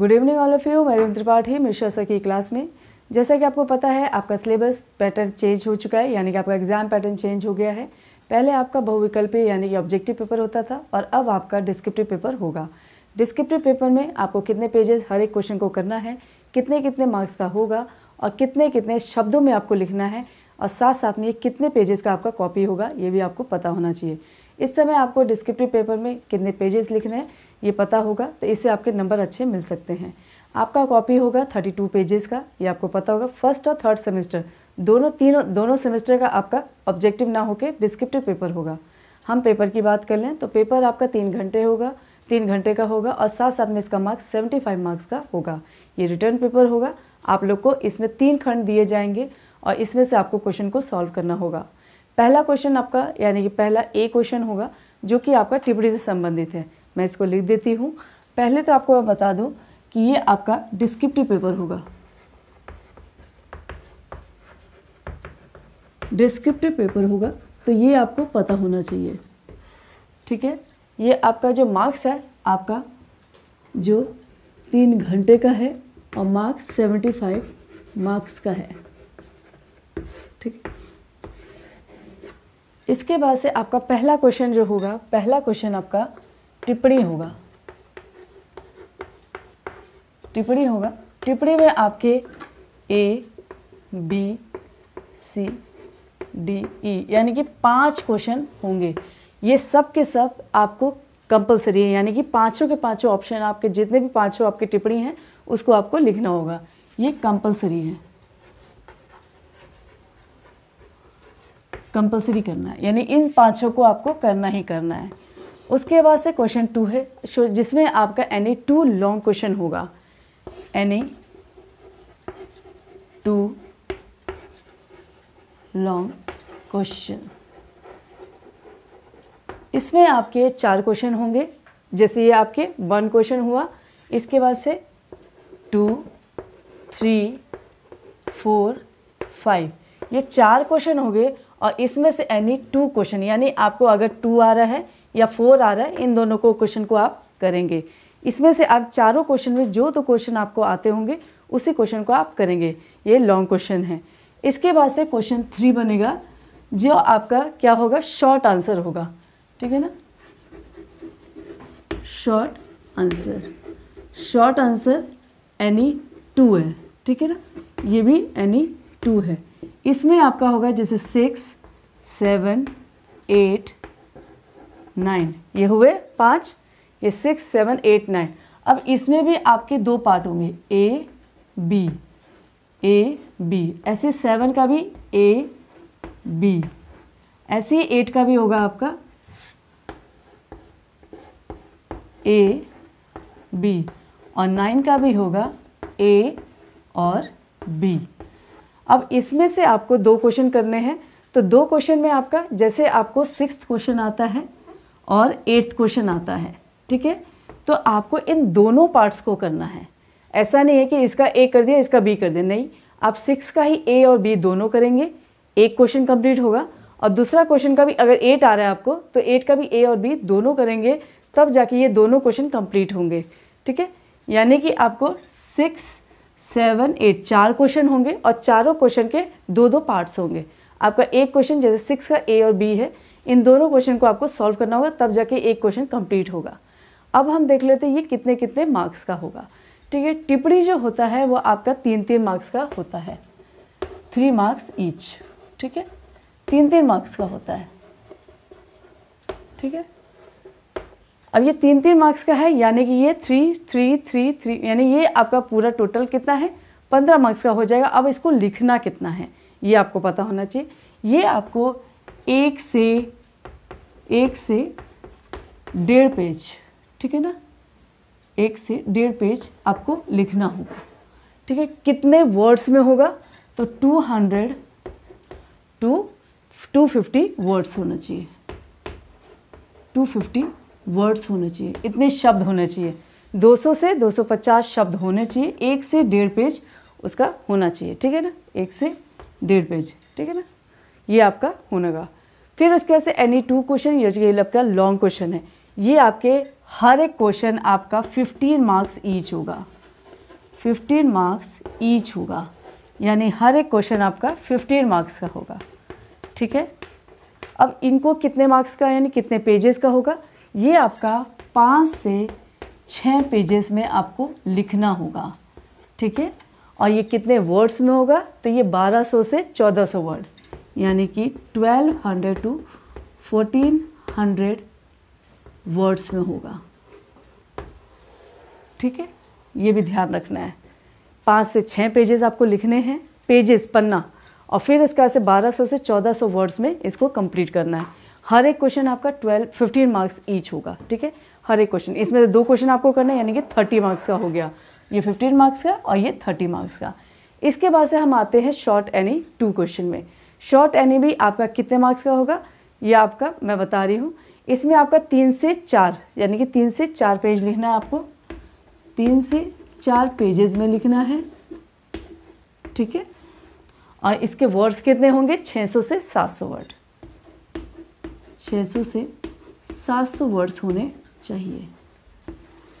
good evening all of you मैं Ravindra Tripathi Mishra sir की class में जैसा कि आपको पता है आपका सिलेबस पैटर्न चेंज हो चुका है यानी कि आपका एग्ज़ाम पैटर्न चेंज हो गया है पहले आपका बहुविकल्पी यानी कि ऑब्जेक्टिव पेपर होता था और अब आपका डिस्क्रिप्टिव पेपर होगा डिस्क्रिप्टिव पेपर में आपको कितने पेजेस हर एक क्वेश्चन को करना है कितने कितने मार्क्स का होगा और कितने कितने शब्दों में आपको लिखना है और साथ साथ में ये कितने पेजेस का आपका कॉपी होगा ये भी आपको पता होना चाहिए इस समय आपको डिस्क्रिप्टिव पेपर में कितने पेजेस लिखने हैं ये पता होगा तो इससे आपके नंबर अच्छे मिल सकते हैं आपका कॉपी होगा थर्टी टू पेजेस का ये आपको पता होगा फर्स्ट और थर्ड सेमेस्टर दोनों तीनों दोनों सेमेस्टर का आपका ऑब्जेक्टिव ना होकर डिस्क्रिप्टिव पेपर होगा हम पेपर की बात कर लें तो पेपर आपका तीन घंटे होगा तीन घंटे का होगा और साथ साथ में इसका मार्क्स सेवेंटी फाइव मार्क्स का होगा ये रिटर्न पेपर होगा आप लोग को इसमें तीन खंड दिए जाएंगे और इसमें से आपको क्वेश्चन को सॉल्व करना होगा पहला क्वेश्चन आपका यानी कि पहला ए क्वेश्चन होगा जो कि आपका टिप्पणी से संबंधित है मैं इसको लिख देती हूँ पहले तो आपको मैं बता दूँ कि ये आपका डिस्क्रिप्टिव पेपर होगा डिस्क्रिप्टिव पेपर होगा तो ये आपको पता होना चाहिए ठीक है ये आपका जो मार्क्स है आपका जो तीन घंटे का है और मार्क्स सेवेंटी फाइव मार्क्स का है ठीक इसके बाद से आपका पहला क्वेश्चन जो होगा पहला क्वेश्चन आपका टिप्पणी होगा टिप्पणी होगा टिप्पणी में आपके A B C D E यानी कि पांच क्वेश्चन होंगे ये सब के सब आपको कंपलसरी है यानी कि पांचों के पांचों ऑप्शन आपके जितने भी पांचों आपकी टिप्पणी हैं उसको आपको लिखना होगा ये कंपलसरी है कंपलसरी करना है यानी इन पांचों को आपको करना ही करना है उसके बाद से क्वेश्चन टू है जिसमें आपका any two long question होगा any two long question इसमें आपके चार क्वेश्चन होंगे जैसे ये आपके वन क्वेश्चन हुआ इसके बाद से टू थ्री फोर फाइव ये चार क्वेश्चन होंगे और इसमें से एनी टू क्वेश्चन यानी आपको अगर टू आ रहा है या फोर आ रहा है इन दोनों को क्वेश्चन को आप करेंगे इसमें से आप चारों क्वेश्चन में जो तो क्वेश्चन आपको आते होंगे उसी क्वेश्चन को आप करेंगे ये लॉन्ग क्वेश्चन है इसके बाद से क्वेश्चन थ्री बनेगा जो आपका क्या होगा शॉर्ट आंसर होगा ठीक है ना short answer short answer any two है ठीक है ना ये भी एनी टू है इसमें आपका होगा जैसे सिक्स सेवन एट नाइन ये हुए पाँच ये सिक्स सेवन एट नाइन अब इसमें भी आपके दो पार्ट होंगे ए बी ए बी ऐसे सेवन का भी ए बी ऐसे एट का भी होगा आपका ए बी और नाइन का भी होगा ए और बी अब इसमें से आपको दो क्वेश्चन करने हैं तो दो क्वेश्चन में आपका जैसे आपको सिक्स क्वेश्चन आता है और एट्थ क्वेश्चन आता है ठीक है तो आपको इन दोनों पार्ट्स को करना है ऐसा नहीं है कि इसका ए कर दिया इसका बी कर दिया नहीं आप सिक्स का ही ए और बी दोनों करेंगे एक क्वेश्चन कंप्लीट होगा और दूसरा क्वेश्चन का भी अगर एट आ रहा है आपको तो एट का भी ए और बी दोनों करेंगे तब जाके ये दोनों क्वेश्चन कंप्लीट होंगे ठीक है यानी कि आपको सिक्स सेवन एट चार क्वेश्चन होंगे और चारों क्वेश्चन के दो दो पार्ट्स होंगे आपका एक क्वेश्चन जैसे सिक्स का ए और बी है इन दोनों क्वेश्चन को आपको सॉल्व करना होगा तब जाके एक क्वेश्चन कंप्लीट होगा अब हम देख लेते हैं ये कितने कितने मार्क्स का होगा ठीक है टिप्पणी जो होता है वो आपका तीन तीन मार्क्स का होता है थ्री मार्क्स ईच ठीक है तीन तीन मार्क्स का होता है ठीक है अब ये तीन तीन मार्क्स का है यानी कि ये थ्री थ्री थ्री थ्री यानी ये आपका पूरा टोटल कितना है पंद्रह मार्क्स का हो जाएगा अब इसको लिखना कितना है ये आपको पता होना चाहिए ये आपको एक से एक से डेढ़ पेज ठीक है ना एक से डेढ़ पेज आपको लिखना होगा ठीक है कितने वर्ड्स में होगा तो two hundred two two fifty words होना चाहिए टू फिफ्टी वर्ड्स होने चाहिए इतने शब्द होने चाहिए 200 से 250 शब्द होने चाहिए एक से डेढ़ पेज उसका होना चाहिए ठीक है ना एक से डेढ़ पेज ठीक है ना ये आपका होनेगा फिर उसके बाद से एनी टू क्वेश्चन ये आपका लॉन्ग क्वेश्चन है ये आपके हर एक क्वेश्चन आपका 15 मार्क्स ईच होगा 15 मार्क्स ईच होगा यानी हर एक क्वेश्चन आपका 15 मार्क्स का होगा ठीक है अब इनको कितने मार्क्स का यानी कितने पेजेस का होगा ये आपका पाँच से छः पेजेस में आपको लिखना होगा ठीक है और ये कितने वर्ड्स में होगा तो ये 1200 से 1400 वर्ड यानी कि 1200 टू 1400 वर्ड्स में होगा ठीक है ये भी ध्यान रखना है पाँच से छः पेजेस आपको लिखने हैं पेजेस पन्ना और फिर इसका ऐसे 1200 से 1400 वर्ड्स में इसको कंप्लीट करना है हर एक क्वेश्चन आपका 12 15 मार्क्स ईच होगा ठीक है हर एक क्वेश्चन इसमें से दो क्वेश्चन आपको करना है यानी कि 30 मार्क्स का हो गया ये 15 मार्क्स का और ये 30 मार्क्स का इसके बाद से हम आते हैं शॉर्ट एनी टू क्वेश्चन में शॉर्ट एन e आपका कितने मार्क्स का होगा ये आपका मैं बता रही हूँ इसमें आपका तीन से चार यानी कि तीन से चार पेज लिखना है आपको तीन से चार पेजेस में लिखना है ठीक है और इसके वर्ड्स कितने होंगे 600 से 700 वर्ड 600 से 700 वर्ड्स होने चाहिए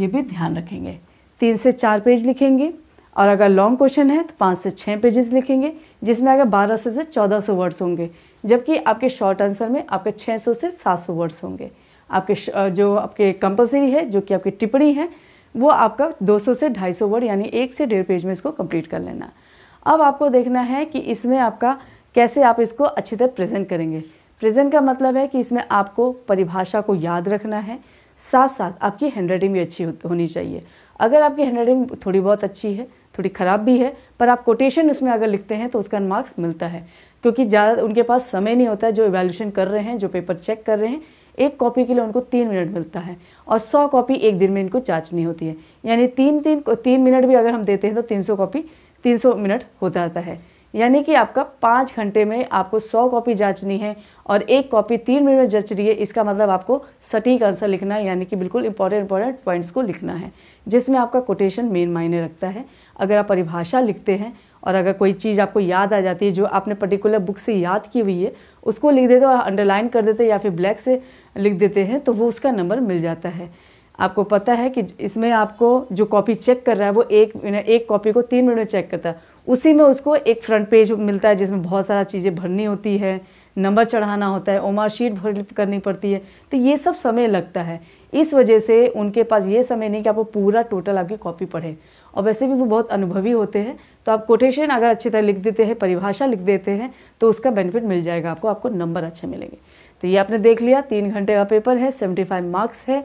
ये भी ध्यान रखेंगे तीन से चार पेज लिखेंगे और अगर लॉन्ग क्वेश्चन है तो पाँच से छः पेजेस लिखेंगे जिसमें आगे 1200 से 1400 वर्ड्स होंगे जबकि आपके शॉर्ट आंसर में आपके 600 से 700 वर्ड्स होंगे आपके जो आपके कंपलसरी है जो कि आपकी टिप्पणी है वो आपका 200 से 250 वर्ड यानी एक से डेढ़ पेज में इसको कंप्लीट कर लेना अब आपको देखना है कि इसमें आपका कैसे आप इसको अच्छी तरह प्रेजेंट करेंगे प्रेजेंट का मतलब है कि इसमें आपको परिभाषा को याद रखना है साथ साथ आपकी हैंड राइटिंग भी अच्छी होनी चाहिए अगर आपकी हैंड राइटिंग थोड़ी बहुत अच्छी है थोड़ी ख़राब भी है पर आप कोटेशन उसमें अगर लिखते हैं तो उसका मार्क्स मिलता है क्योंकि ज़्यादा उनके पास समय नहीं होता है जो इवेल्यूशन कर रहे हैं जो पेपर चेक कर रहे हैं एक कॉपी के लिए उनको तीन मिनट मिलता है और सौ कॉपी एक दिन में इनको जाँचनी होती है यानी तीन तीन तीन मिनट भी अगर हम देते हैं तो तीन सौ कॉपी तीन सौ मिनट हो जाता है यानी कि आपका पाँच घंटे में आपको सौ कॉपी जांचनी है और एक कॉपी तीन मिनट में जच रही है इसका मतलब आपको सटीक आंसर लिखना है यानी कि बिल्कुल इंपॉर्टेंट इंपॉर्टेंट पॉइंट्स को लिखना है जिसमें आपका कोटेशन मेन मायने रखता है अगर आप परिभाषा लिखते हैं और अगर कोई चीज़ आपको याद आ जाती है जो आपने पर्टिकुलर बुक से याद की हुई है उसको लिख देते और अंडरलाइन कर देते या फिर ब्लैक से लिख देते हैं तो वो उसका नंबर मिल जाता है आपको पता है कि इसमें आपको जो कॉपी चेक कर रहा है वो एक मिनट एक कॉपी को तीन मिनट में चेक करता है उसी में उसको एक फ्रंट पेज मिलता है जिसमें बहुत सारा चीज़ें भरनी होती है नंबर चढ़ाना होता है ओमार शीट भर करनी पड़ती है तो ये सब समय लगता है इस वजह से उनके पास ये समय नहीं कि आप वो पूरा टोटल आपकी कॉपी पढ़े और वैसे भी वो बहुत अनुभवी होते हैं तो आप कोटेशन अगर अच्छी तरह लिख देते हैं परिभाषा लिख देते हैं तो उसका बेनिफिट मिल जाएगा आपको आपको नंबर अच्छे मिलेंगे तो ये आपने देख लिया तीन घंटे का पेपर है सेवेंटी फाइव मार्क्स है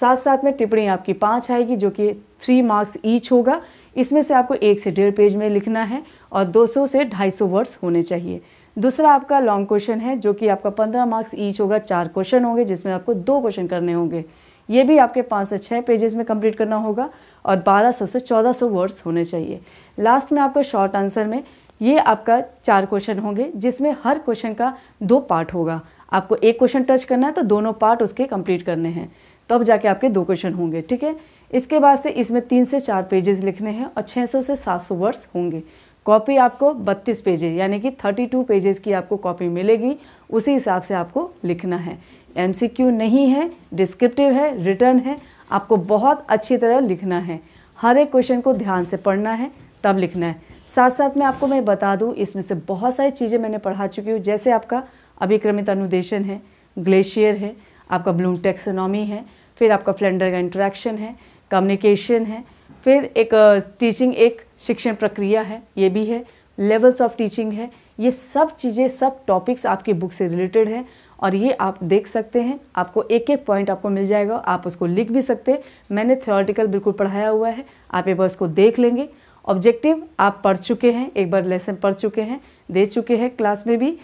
साथ साथ में टिप्पणी आपकी पाँच आएगी जो कि थ्री मार्क्स ईच होगा इसमें से आपको एक से डेढ़ पेज में लिखना है और 200 से 250 वर्ड्स होने चाहिए दूसरा आपका लॉन्ग क्वेश्चन है जो कि आपका 15 मार्क्स ईच होगा चार क्वेश्चन होंगे जिसमें आपको दो क्वेश्चन करने होंगे ये भी आपके पाँच से छः पेजेस में कंप्लीट करना होगा और बारह से चौदह वर्ड्स होने चाहिए लास्ट में आपका शॉर्ट आंसर में ये आपका चार क्वेश्चन होंगे जिसमें हर क्वेश्चन का दो पार्ट होगा आपको एक क्वेश्चन टच करना है तो दोनों पार्ट उसके कंप्लीट करने हैं तब तो जाके आपके दो क्वेश्चन होंगे ठीक है इसके बाद से इसमें तीन से चार पेजेस लिखने हैं और 600 से 700 वर्ड्स होंगे कॉपी आपको 32 पेजेस यानी कि 32 पेजेस की आपको कॉपी मिलेगी उसी हिसाब से आपको लिखना है एम नहीं है डिस्क्रिप्टिव है रिटर्न है आपको बहुत अच्छी तरह लिखना है हर एक क्वेश्चन को ध्यान से पढ़ना है तब लिखना है साथ साथ में आपको मैं बता दूँ इसमें से बहुत सारी चीज़ें मैंने पढ़ा चुकी हूँ जैसे आपका अभिक्रमित अनुदेशन है ग्लेशियर है आपका ब्लूम टेक्सोनॉमी है फिर आपका फ्लेंडर का इंट्रैक्शन है कम्युनिकेशन है फिर एक टीचिंग एक शिक्षण प्रक्रिया है ये भी है लेवल्स ऑफ टीचिंग है ये सब चीज़ें सब टॉपिक्स आपकी बुक से रिलेटेड है और ये आप देख सकते हैं आपको एक एक पॉइंट आपको मिल जाएगा आप उसको लिख भी सकते हैं मैंने थ्योरेटिकल बिल्कुल पढ़ाया हुआ है आप एक बार उसको देख लेंगे ऑब्जेक्टिव आप पढ़ चुके हैं एक बार लेसन पढ़ चुके हैं दे चुके हैं क्लास में भी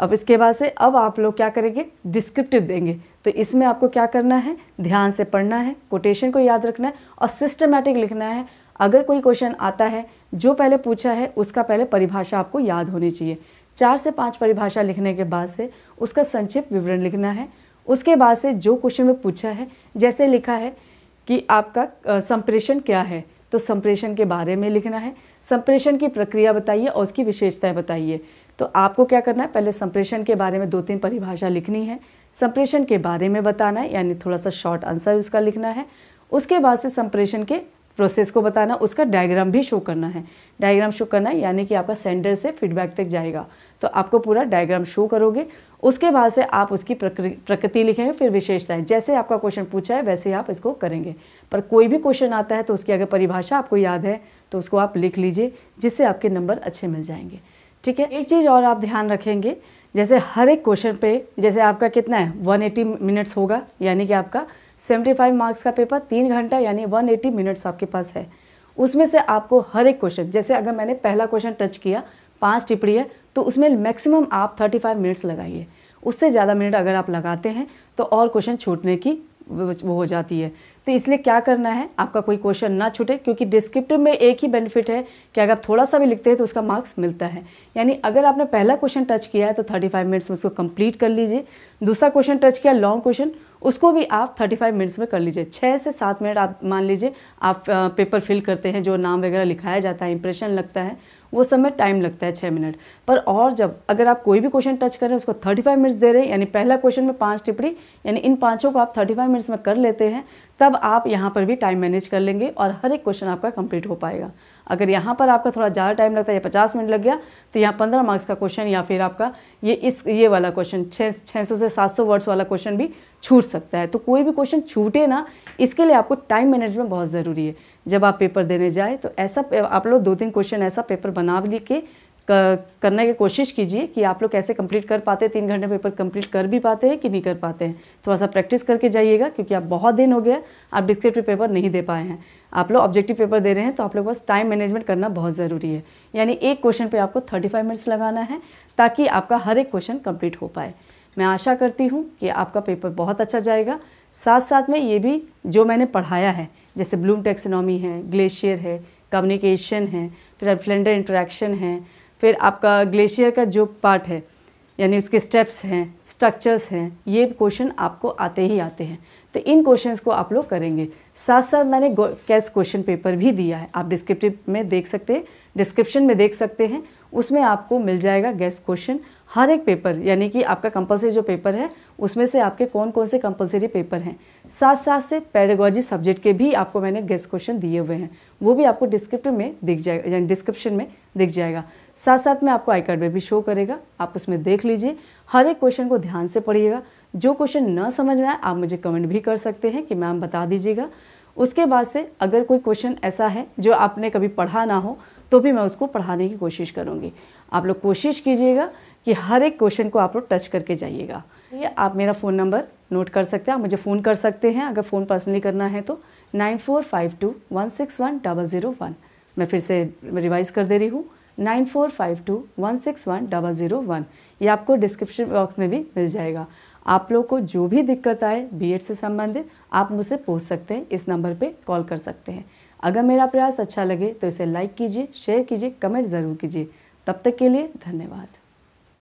अब इसके बाद से अब आप लोग क्या करेंगे डिस्क्रिप्टिव देंगे तो इसमें आपको क्या करना है ध्यान से पढ़ना है कोटेशन को याद रखना है और सिस्टमेटिक लिखना है अगर कोई क्वेश्चन आता है जो पहले पूछा है उसका पहले परिभाषा आपको याद होनी चाहिए चार से पाँच परिभाषा लिखने के बाद से उसका संक्षिप्त विवरण लिखना है उसके बाद से जो क्वेश्चन में पूछा है जैसे लिखा है कि आपका संप्रेषण क्या है तो संप्रेषण के बारे में लिखना है संप्रेषण की प्रक्रिया बताइए और उसकी विशेषताएं बताइए तो आपको क्या करना है पहले संप्रेषण के बारे में दो तीन परिभाषा लिखनी है संप्रेषण के बारे में बताना है यानी थोड़ा सा शॉर्ट आंसर उसका लिखना है उसके बाद से संप्रेषण के प्रोसेस को बताना उसका डायग्राम भी शो करना है डायग्राम शो करना है यानी कि आपका सेंडर से फीडबैक तक जाएगा तो आपको पूरा डायग्राम शो करोगे उसके बाद से आप उसकी प्रकृति लिखेंगे फिर विशेषताएं जैसे आपका क्वेश्चन पूछा है वैसे ही आप इसको करेंगे पर कोई भी क्वेश्चन आता है तो उसकी अगर परिभाषा आपको याद है तो उसको आप लिख लीजिए जिससे आपके नंबर अच्छे मिल जाएंगे ठीक है एक चीज़ और आप ध्यान रखेंगे जैसे हर एक क्वेश्चन पे जैसे आपका कितना है 180 मिनट्स होगा यानी कि आपका 75 मार्क्स का पेपर तीन घंटा यानी 180 मिनट्स आपके पास है उसमें से आपको हर एक क्वेश्चन जैसे अगर मैंने पहला क्वेश्चन टच किया पाँच टिप्पणी है तो उसमें मैक्सिमम आप 35 मिनट्स लगाइए उससे ज़्यादा मिनट अगर आप लगाते हैं तो और क्वेश्चन छूटने की वो हो जाती है तो इसलिए क्या करना है आपका कोई क्वेश्चन ना छूटे क्योंकि डिस्क्रिप्टिव में एक ही बेनिफिट है कि अगर आप थोड़ा सा भी लिखते हैं तो उसका मार्क्स मिलता है यानी अगर आपने पहला क्वेश्चन टच किया है तो थर्टी फाइव मिनट्स में उसको कंप्लीट कर लीजिए दूसरा क्वेश्चन टच किया लॉन्ग क्वेश्चन उसको भी आप 35 मिनट्स में कर लीजिए छः से सात मिनट आप मान लीजिए आप पेपर फिल करते हैं जो नाम वगैरह लिखाया जाता है इंप्रेशन लगता है वो सब में टाइम लगता है छः मिनट पर और जब अगर आप कोई भी क्वेश्चन टच करें उसको थर्टी फाइव मिनट्स दे रहे हैं यानी पहला क्वेश्चन में पाँच टिप्पणी यानी इन पाँचों को आप थर्टी फाइव मिनट्स में कर लेते हैं तब आप यहाँ पर भी टाइम मैनेज कर लेंगे और हर एक क्वेश्चन आपका कंप्लीट हो पाएगा अगर यहाँ पर आपका थोड़ा ज़्यादा टाइम लगता है या पचास मिनट लग गया तो यहाँ पंद्रह मार्क्स का क्वेश्चन या फिर आपका ये इस ये वाला क्वेश्चन छः छः सौ से सात सौ वर्ड्स वाला क्वेश्चन भी छूट सकता है तो कोई भी क्वेश्चन छूटे ना इसके लिए आपको टाइम मैनेजमेंट बहुत ज़रूरी है जब आप पेपर देने जाए तो ऐसा आप लोग दो तीन क्वेश्चन ऐसा पेपर बना भी के करने की कोशिश कीजिए कि आप लोग कैसे कंप्लीट कर पाते हैं तीन घंटे पेपर कंप्लीट कर भी पाते हैं कि नहीं कर पाते हैं थोड़ा सा प्रैक्टिस करके जाइएगा क्योंकि आप बहुत दिन हो गया आप डिस्क्रिप्टिव पेपर नहीं दे पाए हैं आप लोग ऑब्जेक्टिव पेपर दे रहे हैं तो आप लोग बस टाइम मैनेजमेंट करना बहुत ज़रूरी है यानी एक क्वेश्चन पर आपको थर्टी मिनट्स लगाना है ताकि आपका हर एक क्वेश्चन कम्प्लीट हो पाए मैं आशा करती हूँ कि आपका पेपर बहुत अच्छा जाएगा साथ साथ में ये भी जो मैंने पढ़ाया है जैसे ब्लूम टेक्सोनॉमी है ग्लेशियर है कम्युनिकेशन है फिर फ्लेंडर इंट्रैक्शन है फिर आपका ग्लेशियर का जो पार्ट है यानी उसके स्टेप्स हैं स्ट्रक्चर्स हैं ये क्वेश्चन आपको आते ही आते हैं तो इन क्वेश्चंस को आप लोग करेंगे साथ साथ मैंने कैस क्वेश्चन पेपर भी दिया है आप डिस्क्रिप्टिव में देख सकते हैं डिस्क्रिप्शन में देख सकते हैं उसमें आपको मिल जाएगा गैस क्वेश्चन हर एक पेपर यानी कि आपका कंपलसरी जो पेपर है उसमें से आपके कौन कौन से कंपलसरी पेपर हैं साथ साथ से पेडागोजी सब्जेक्ट के भी आपको मैंने गेस्ट क्वेश्चन दिए हुए हैं वो भी आपको डिस्क्रिप्टिव में दिख जाएगा यानी डिस्क्रिप्शन में दिख जाएगा साथ साथ में आपको आई कार्ड में भी शो करेगा आप उसमें देख लीजिए हर एक क्वेश्चन को ध्यान से पढ़िएगा जो क्वेश्चन न समझ में आए आप मुझे कमेंट भी कर सकते हैं कि मैम बता दीजिएगा उसके बाद से अगर कोई क्वेश्चन ऐसा है जो आपने कभी पढ़ा ना हो तो भी मैं उसको पढ़ाने की कोशिश करूँगी आप लोग कोशिश कीजिएगा कि हर एक क्वेश्चन को आप लोग टच करके जाइएगा ये आप मेरा फ़ोन नंबर नोट कर सकते हैं आप मुझे फ़ोन कर सकते हैं अगर फ़ोन पर्सनली करना है तो nine four five two one six one double zero one मैं फिर से रिवाइज़ कर दे रही हूँ nine four five two one six one double zero one ये आपको डिस्क्रिप्शन बॉक्स में भी मिल जाएगा आप लोग को जो भी दिक्कत आए बी से संबंधित आप मुझसे पूछ सकते हैं इस नंबर पर कॉल कर सकते हैं अगर मेरा प्रयास अच्छा लगे तो इसे लाइक कीजिए शेयर कीजिए कमेंट ज़रूर कीजिए तब तक के लिए धन्यवाद